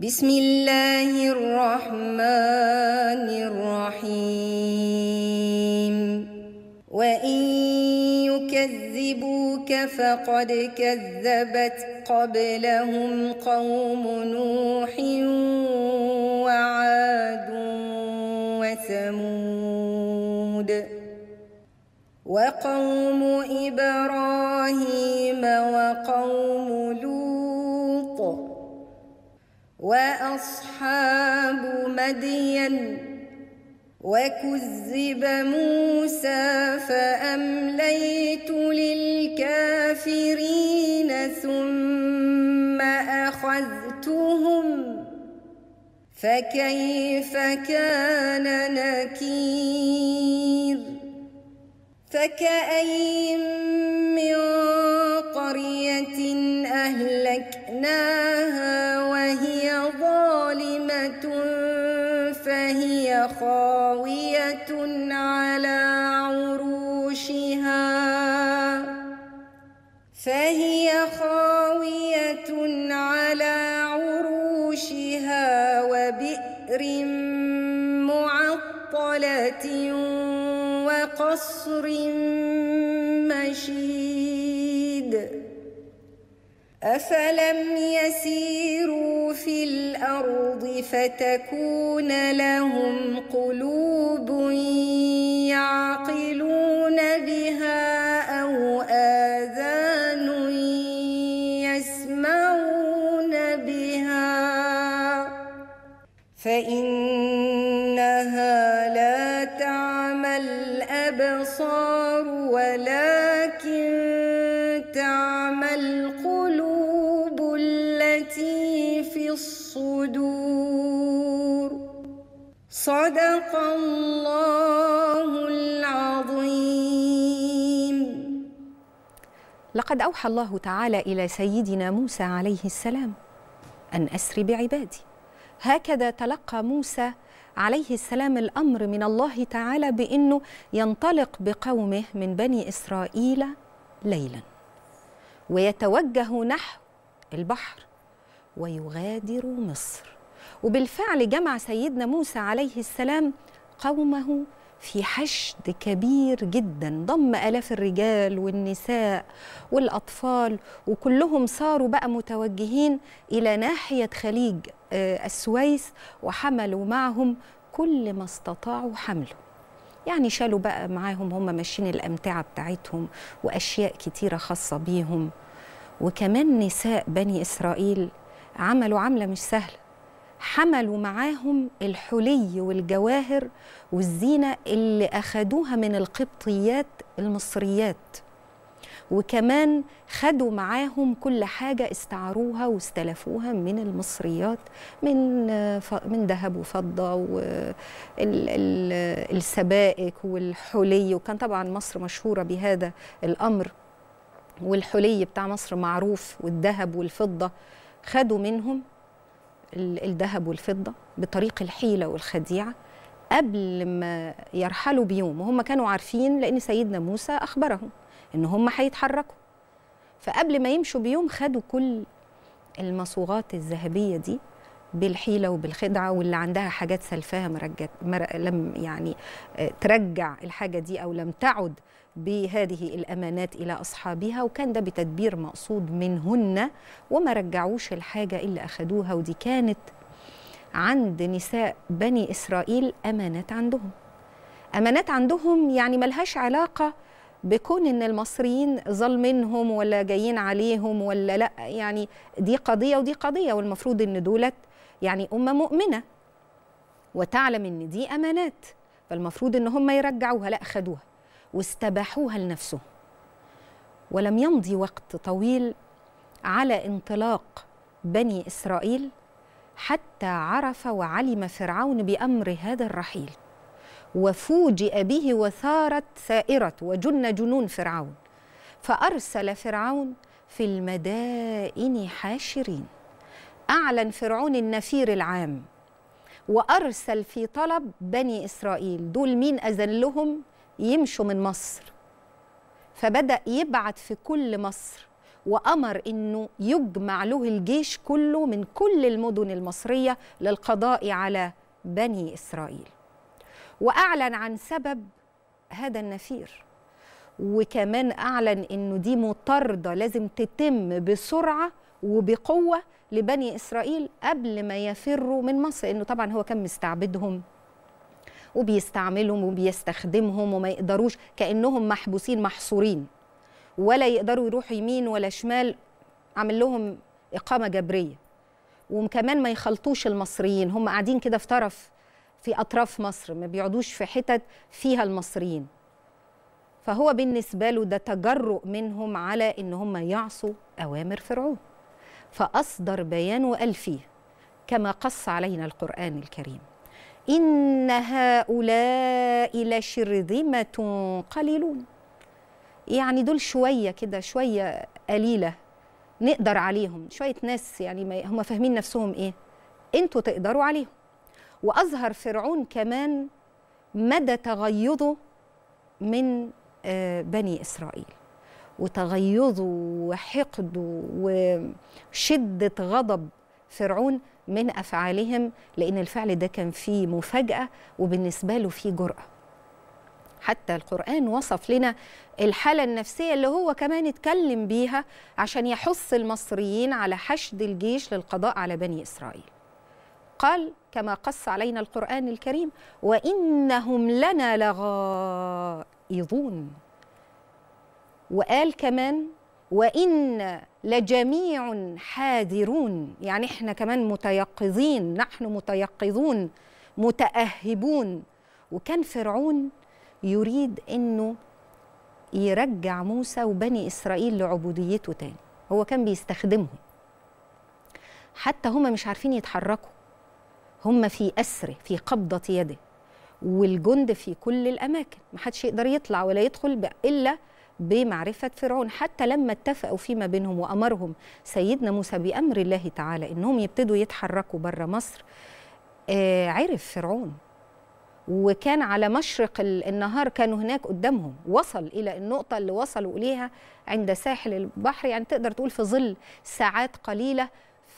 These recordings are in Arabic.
بسم الله الرحمن الرحيم وإن يكذبوك فقد كذبت قبلهم قوم نوح وعاد وثمود وقوم إبراهيم وقوم واصحاب مدين وكذب موسى فامليت للكافرين ثم اخذتهم فكيف كان نكير فكأي من قرية أهلكناها خاوية على عروشها فهي خاوية على عروشها وبئر معطلة وقصر مشيد أفلم يسيروا في الأرض فتكون لهم قلوب يعقلون بها الصدور صدق الله العظيم لقد أوحى الله تعالى إلى سيدنا موسى عليه السلام أن أسر بعبادي هكذا تلقى موسى عليه السلام الامر من الله تعالى بانه ينطلق بقومه من بني اسرائيل ليلا ويتوجه نحو البحر ويغادر مصر وبالفعل جمع سيدنا موسى عليه السلام قومه في حشد كبير جدا ضم آلاف الرجال والنساء والأطفال وكلهم صاروا بقى متوجهين إلى ناحية خليج آه، السويس وحملوا معهم كل ما استطاعوا حمله يعني شالوا بقى معاهم هم ماشيين الأمتعة بتاعتهم وأشياء كتيرة خاصة بيهم وكمان نساء بني إسرائيل عملوا عملة مش سهلة حملوا معاهم الحلي والجواهر والزينة اللي أخدوها من القبطيات المصريات وكمان خدوا معاهم كل حاجة استعاروها واستلفوها من المصريات من من ذهب وفضة والسبائك والحلي وكان طبعا مصر مشهورة بهذا الأمر والحلي بتاع مصر معروف والذهب والفضة خدوا منهم الذهب والفضة بطريق الحيلة والخديعة قبل ما يرحلوا بيوم وهم كانوا عارفين لأن سيدنا موسى أخبرهم إن هم هيتحركوا فقبل ما يمشوا بيوم خدوا كل المصوغات الذهبية دي بالحيلة وبالخدعة واللي عندها حاجات سلفاها مرجت مر... لم يعني آه، ترجع الحاجة دي أو لم تعد بهذه الأمانات إلى أصحابها وكان ده بتدبير مقصود منهن وما رجعوش الحاجة الا أخدوها ودي كانت عند نساء بني إسرائيل أمانات عندهم أمانات عندهم يعني ملهاش علاقة بكون ان المصريين ظالمينهم ولا جايين عليهم ولا لا يعني دي قضيه ودي قضيه والمفروض ان دولت يعني امه مؤمنه وتعلم ان دي امانات فالمفروض ان هم يرجعوها لا خدوها واستباحوها لنفسهم ولم يمضي وقت طويل على انطلاق بني اسرائيل حتى عرف وعلم فرعون بامر هذا الرحيل وفوجئ به وثارت ثائره وجن جنون فرعون فارسل فرعون في المدائن حاشرين اعلن فرعون النفير العام وارسل في طلب بني اسرائيل دول مين اذن لهم يمشوا من مصر فبدأ يبعت في كل مصر وأمر أنه يجمع له الجيش كله من كل المدن المصرية للقضاء على بني إسرائيل وأعلن عن سبب هذا النفير وكمان أعلن أنه دي مطاردة لازم تتم بسرعة وبقوة لبني إسرائيل قبل ما يفروا من مصر لأنه طبعا هو كان مستعبدهم وبيستعملهم وبيستخدمهم وما يقدروش كأنهم محبوسين محصورين ولا يقدروا يروحوا يمين ولا شمال عامل لهم إقامة جبرية وكمان ما يخلطوش المصريين هم قاعدين كده في طرف في أطراف مصر ما بيقعدوش في حتت فيها المصريين فهو بالنسبة له ده تجرؤ منهم على إن هم يعصوا أوامر فرعون فأصدر بيان وقال فيه كما قص علينا القرآن الكريم إن هؤلاء لشرذمة قليلون يعني دول شوية كده شوية قليلة نقدر عليهم شوية ناس يعني هم فاهمين نفسهم إيه أنتوا تقدروا عليهم وأظهر فرعون كمان مدى تغيظه من آه، بني إسرائيل وتغيظه وحقده وشدة غضب فرعون من افعالهم لان الفعل ده كان فيه مفاجاه وبالنسبه له فيه جراه حتى القرآن وصف لنا الحالة النفسية اللي هو كمان اتكلم بيها عشان يحث المصريين على حشد الجيش للقضاء على بني إسرائيل قال كما قص علينا القرآن الكريم وإنهم لنا لغائظون وقال كمان وإن لجميع حاذرون يعني إحنا كمان متيقظين نحن متيقظون متأهبون وكان فرعون يريد أنه يرجع موسى وبني إسرائيل لعبوديته تاني هو كان بيستخدمهم حتى هم مش عارفين يتحركوا هم في أسره في قبضة يده والجند في كل الأماكن محدش يقدر يطلع ولا يدخل إلا بمعرفة فرعون حتى لما اتفقوا فيما بينهم وأمرهم سيدنا موسى بأمر الله تعالى إنهم يبتدوا يتحركوا بره مصر آه عرف فرعون وكان على مشرق النهار كانوا هناك قدامهم وصل إلى النقطة اللي وصلوا إليها عند ساحل البحر يعني تقدر تقول في ظل ساعات قليلة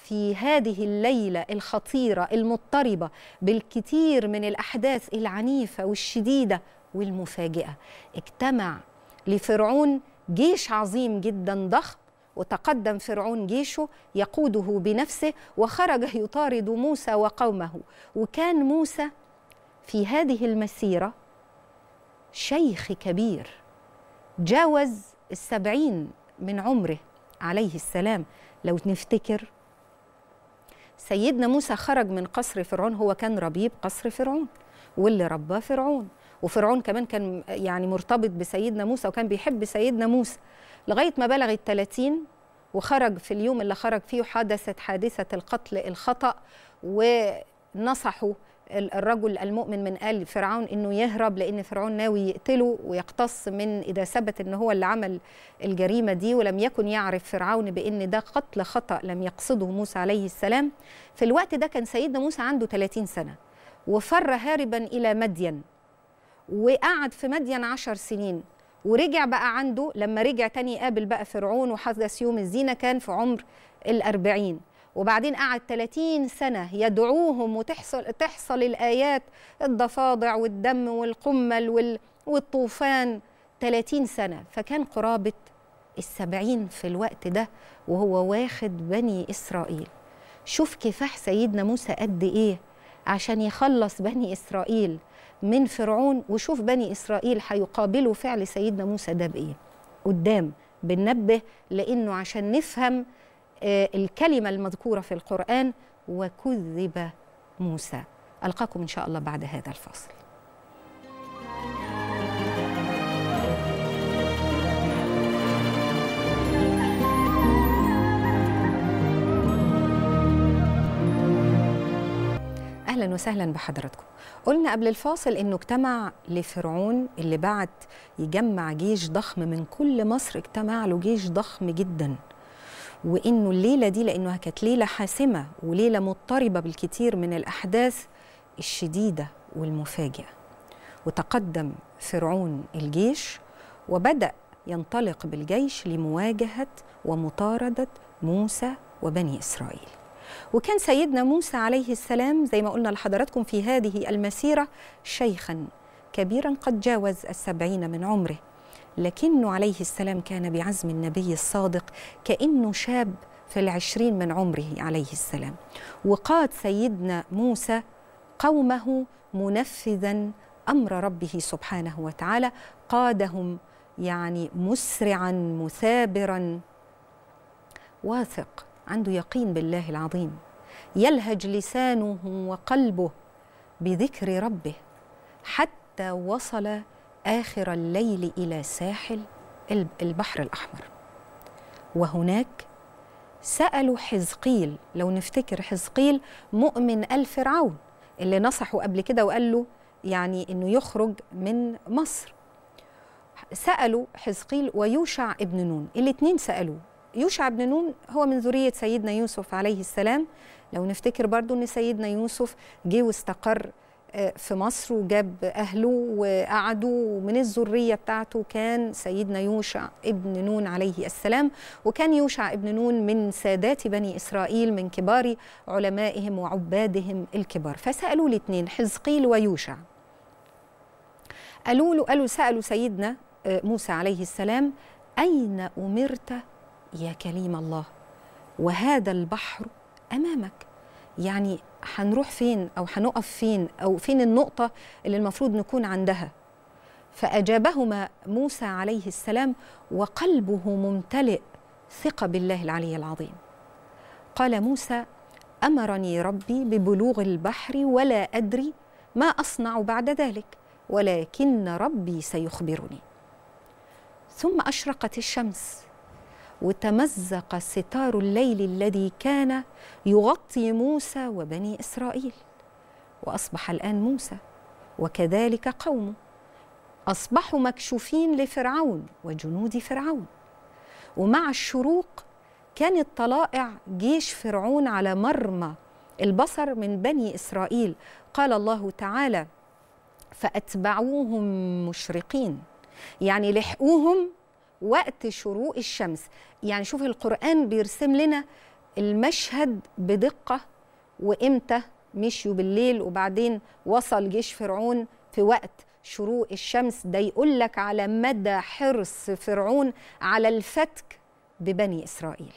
في هذه الليلة الخطيرة المضطربة بالكثير من الأحداث العنيفة والشديدة والمفاجئة اجتمع لفرعون جيش عظيم جدا ضخم وتقدم فرعون جيشه يقوده بنفسه وخرج يطارد موسى وقومه وكان موسى في هذه المسيرة شيخ كبير جاوز السبعين من عمره عليه السلام لو نفتكر سيدنا موسى خرج من قصر فرعون هو كان ربيب قصر فرعون واللي رباه فرعون وفرعون كمان كان يعني مرتبط بسيدنا موسى وكان بيحب سيدنا موسى لغايه ما بلغ ال 30 وخرج في اليوم اللي خرج فيه حدثت حادثه القتل الخطا ونصحوا الرجل المؤمن من آل فرعون انه يهرب لان فرعون ناوي يقتله ويقتص من اذا ثبت ان هو اللي عمل الجريمه دي ولم يكن يعرف فرعون بان ده قتل خطا لم يقصده موسى عليه السلام في الوقت ده كان سيدنا موسى عنده 30 سنه وفر هاربا الى مدين وقعد في مدين عشر سنين ورجع بقى عنده لما رجع تاني يقابل بقى فرعون وحدث يوم الزينة كان في عمر الأربعين وبعدين قعد 30 سنة يدعوهم وتحصل تحصل الآيات الضفادع والدم والقمل وال والطوفان 30 سنة فكان قرابة السبعين في الوقت ده وهو واخد بني إسرائيل شوف كفاح سيدنا موسى قد إيه عشان يخلص بني إسرائيل من فرعون وشوف بني إسرائيل هيقابلوا فعل سيدنا موسى ده بإيه قدام بننبه لأنه عشان نفهم آه، الكلمة المذكورة في القرآن وكذب موسى ألقاكم إن شاء الله بعد هذا الفاصل اهلا وسهلا بحضراتكم قلنا قبل الفاصل انه اجتمع لفرعون اللي بعت يجمع جيش ضخم من كل مصر اجتمع له جيش ضخم جدا وانه الليله دي لانها كانت ليله حاسمه وليله مضطربه بالكثير من الاحداث الشديده والمفاجئه وتقدم فرعون الجيش وبدا ينطلق بالجيش لمواجهه ومطارده موسى وبني اسرائيل وكان سيدنا موسى عليه السلام زي ما قلنا لحضراتكم في هذه المسيرة شيخا كبيرا قد جاوز السبعين من عمره لكنه عليه السلام كان بعزم النبي الصادق كأنه شاب في العشرين من عمره عليه السلام وقاد سيدنا موسى قومه منفذا امر ربه سبحانه وتعالى قادهم يعني مسرعا مثابرا واثق عنده يقين بالله العظيم يلهج لسانه وقلبه بذكر ربه حتى وصل آخر الليل إلى ساحل البحر الأحمر وهناك سألوا حزقيل لو نفتكر حزقيل مؤمن الفرعون اللي نصحه قبل كده وقال له يعني إنه يخرج من مصر سألوا حزقيل ويوشع ابن نون الاثنين سألوه يوشع بن نون هو من ذرية سيدنا يوسف عليه السلام لو نفتكر برضو أن سيدنا يوسف جه واستقر آه، في مصر وجاب أهله وقعدوا ومن الذرية بتاعته كان سيدنا يوشع ابن نون عليه السلام وكان يوشع ابن نون من سادات بني إسرائيل من كبار علمائهم وعبادهم الكبار فسألوا الاثنين حزقيل ويوشع قالوا له قالوا سألوا سيدنا آه، موسى عليه السلام أين أمرت يا كليم الله وهذا البحر امامك يعني هنروح فين او هنقف فين او فين النقطه اللي المفروض نكون عندها فاجابهما موسى عليه السلام وقلبه ممتلئ ثقه بالله العلي العظيم قال موسى امرني ربي ببلوغ البحر ولا ادري ما اصنع بعد ذلك ولكن ربي سيخبرني ثم اشرقت الشمس وتمزق ستار الليل الذي كان يغطي موسى وبني اسرائيل واصبح الان موسى وكذلك قومه اصبحوا مكشوفين لفرعون وجنود فرعون ومع الشروق كانت طلائع جيش فرعون على مرمى البصر من بني اسرائيل قال الله تعالى فاتبعوهم مشرقين يعني لحقوهم وقت شروق الشمس يعني شوف القرآن بيرسم لنا المشهد بدقة وإمتى مشيوا بالليل وبعدين وصل جيش فرعون في وقت شروق الشمس ده يقول لك على مدى حرص فرعون على الفتك ببني إسرائيل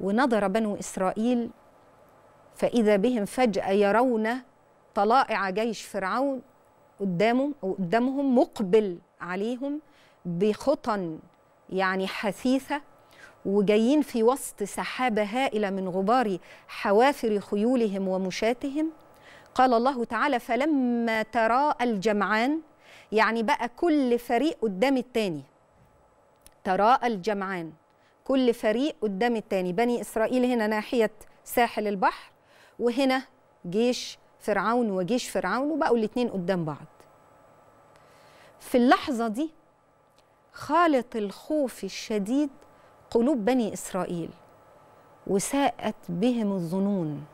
ونظر بنو إسرائيل فإذا بهم فجأة يرون طلائع جيش فرعون قدامهم وقدامهم مقبل عليهم بخطى يعني حثيثه وجايين في وسط سحابه هائله من غبار حوافر خيولهم ومشاتهم قال الله تعالى فلما تراءى الجمعان يعني بقى كل فريق قدام التاني تراءى الجمعان كل فريق قدام التاني بني اسرائيل هنا ناحيه ساحل البحر وهنا جيش فرعون وجيش فرعون وبقوا الاتنين قدام بعض في اللحظه دي خالط الخوف الشديد قلوب بني اسرائيل وساءت بهم الظنون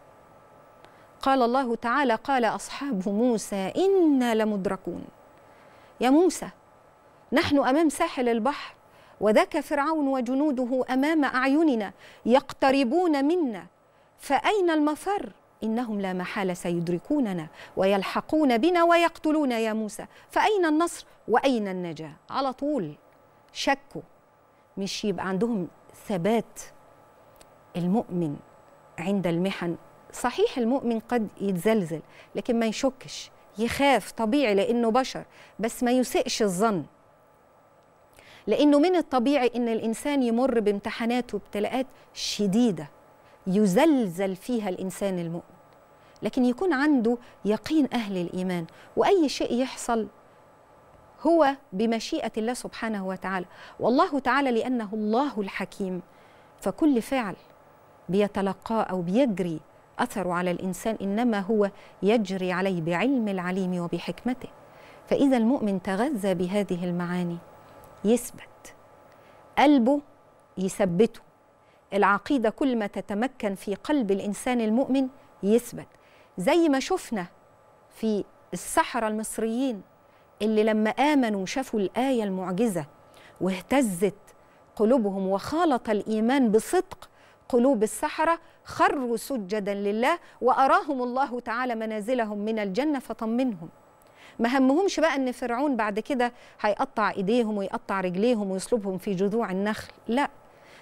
قال الله تعالى قال اصحاب موسى انا لمدركون يا موسى نحن امام ساحل البحر وذاك فرعون وجنوده امام اعيننا يقتربون منا فاين المفر انهم لا محاله سيدركوننا ويلحقون بنا ويقتلون يا موسى فاين النصر واين النجاه على طول شكوا مش يبقى عندهم ثبات المؤمن عند المحن صحيح المؤمن قد يتزلزل لكن ما يشكش يخاف طبيعي لانه بشر بس ما يسئش الظن لانه من الطبيعي ان الانسان يمر بامتحانات وابتلاءات شديده يزلزل فيها الانسان المؤمن لكن يكون عنده يقين اهل الايمان واي شيء يحصل هو بمشيئة الله سبحانه وتعالى والله تعالى لأنه الله الحكيم فكل فعل بيتلقاه أو بيجري أثره على الإنسان إنما هو يجري عليه بعلم العليم وبحكمته فإذا المؤمن تغذى بهذه المعاني يثبت قلبه يثبته العقيدة كل ما تتمكن في قلب الإنسان المؤمن يثبت زي ما شفنا في السحرة المصريين اللي لما آمنوا شافوا الآية المعجزة واهتزت قلوبهم وخالط الإيمان بصدق قلوب السحرة خروا سجدا لله وأراهم الله تعالى منازلهم من الجنة فطمنهم ما همهمش بقى ان فرعون بعد كده هيقطع ايديهم ويقطع رجليهم ويصلبهم في جذوع النخل لا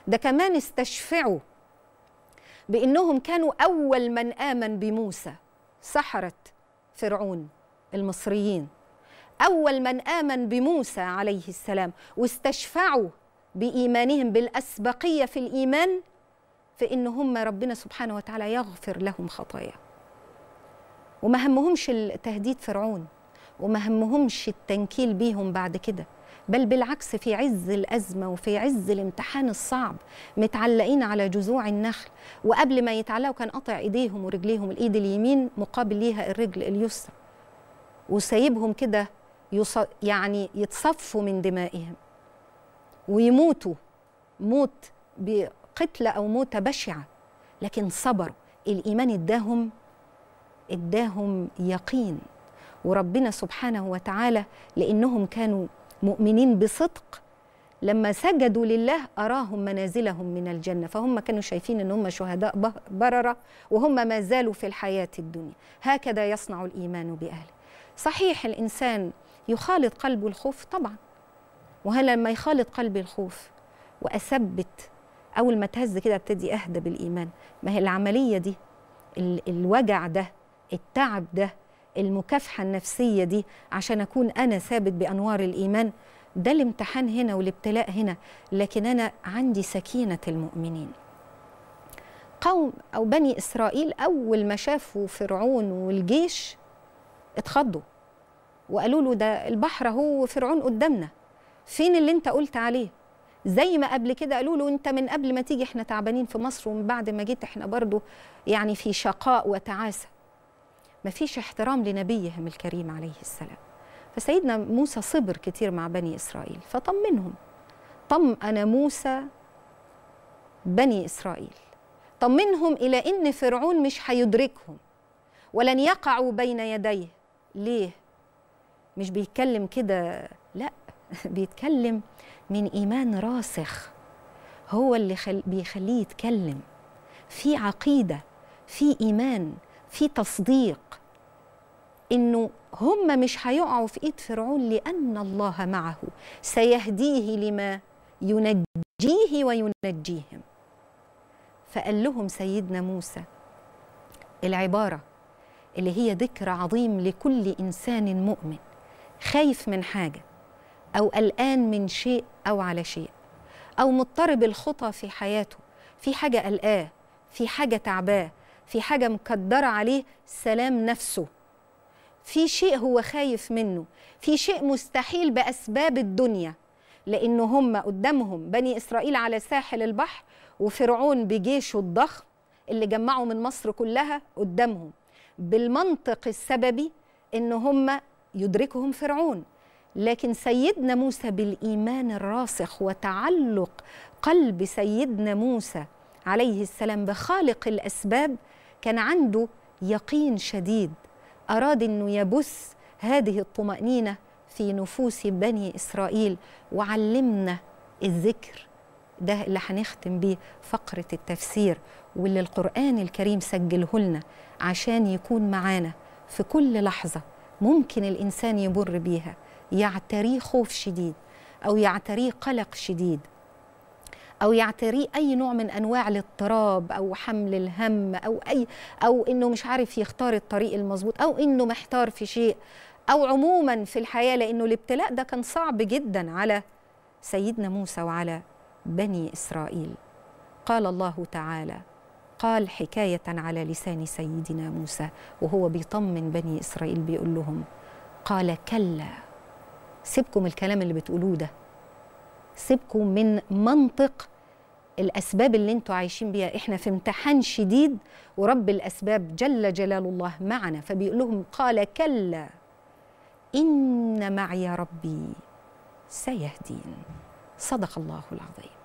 ده كمان استشفعوا بانهم كانوا اول من امن بموسى سحره فرعون المصريين أول من آمن بموسى عليه السلام واستشفعوا بإيمانهم بالأسبقية في الإيمان فإن هم ربنا سبحانه وتعالى يغفر لهم خطايا وما همهمش تهديد فرعون وما همهمش التنكيل بيهم بعد كده بل بالعكس في عز الأزمة وفي عز الامتحان الصعب متعلقين على جذوع النخل وقبل ما يتعلقوا كان قطع إيديهم ورجليهم الإيد اليمين مقابل ليها الرجل اليسرى وسايبهم كده يص... يعني يتصفوا من دمائهم ويموتوا موت بقتلة أو موتة بشعة لكن صبروا الإيمان اداهم اداهم يقين وربنا سبحانه وتعالى لأنهم كانوا مؤمنين بصدق لما سجدوا لله أراهم منازلهم من الجنة فهم كانوا شايفين أن هم شهداء بررة وهم ما زالوا في الحياة الدنيا هكذا يصنع الإيمان بأهله صحيح الإنسان يخالط قلبه الخوف طبعا وهلا لما يخالط قلبي الخوف واثبت اول ما تهز كده ابتدي اهدى بالايمان ما هي العمليه دي الوجع ده التعب ده المكافحه النفسيه دي عشان اكون انا ثابت بانوار الايمان ده الامتحان هنا والابتلاء هنا لكن انا عندي سكينه المؤمنين قوم او بني اسرائيل اول ما شافوا فرعون والجيش اتخضوا وقالوا له ده البحر هو فرعون قدامنا فين اللي انت قلت عليه زي ما قبل كده قالوا له انت من قبل ما تيجي احنا تعبانين في مصر ومن بعد ما جيت احنا برضو يعني في شقاء وتعاسه مفيش احترام لنبيهم الكريم عليه السلام فسيدنا موسى صبر كتير مع بني اسرائيل فطمنهم طم انا موسى بني اسرائيل طمنهم الى ان فرعون مش هيدركهم ولن يقعوا بين يديه ليه مش بيتكلم كده لا بيتكلم من إيمان راسخ هو اللي خل... بيخليه يتكلم في عقيدة في إيمان في تصديق إنه هم مش هيقعوا في إيد فرعون لأن الله معه سيهديه لما ينجيه وينجيهم فقال لهم سيدنا موسى العبارة اللي هي ذكر عظيم لكل إنسان مؤمن خايف من حاجة أو قلقان من شيء أو على شيء أو مضطرب الخطى في حياته في حاجة قلقاه في حاجة تعباه في حاجة مكدرة عليه سلام نفسه في شيء هو خايف منه في شيء مستحيل بأسباب الدنيا لأن هم قدامهم بني إسرائيل على ساحل البحر وفرعون بجيشه الضخم اللي جمعه من مصر كلها قدامهم بالمنطق السببي ان هم يدركهم فرعون لكن سيدنا موسى بالايمان الراسخ وتعلق قلب سيدنا موسى عليه السلام بخالق الاسباب كان عنده يقين شديد اراد انه يبث هذه الطمانينه في نفوس بني اسرائيل وعلمنا الذكر ده اللي هنختم بيه فقره التفسير واللي القران الكريم سجله لنا عشان يكون معانا في كل لحظه ممكن الإنسان يمر بيها يعتريه خوف شديد أو يعتريه قلق شديد او يعتريه اي نوع من انواع الاضطراب او حمل الهم او اي او انه مش عارف يختار الطريق المظبوط او انه محتار في شيء او عموما في الحياه لانه الابتلاء ده كان صعب جدا على سيدنا موسى وعلى بني اسرائيل قال الله تعالى قال حكاية على لسان سيدنا موسى وهو بيطمن بني إسرائيل بيقول لهم قال كلا سيبكم الكلام اللي بتقولوه ده سيبكم من منطق الأسباب اللي انتوا عايشين بيها احنا في امتحان شديد ورب الأسباب جل جلال الله معنا فبيقول لهم قال كلا إن معي ربي سيهدين صدق الله العظيم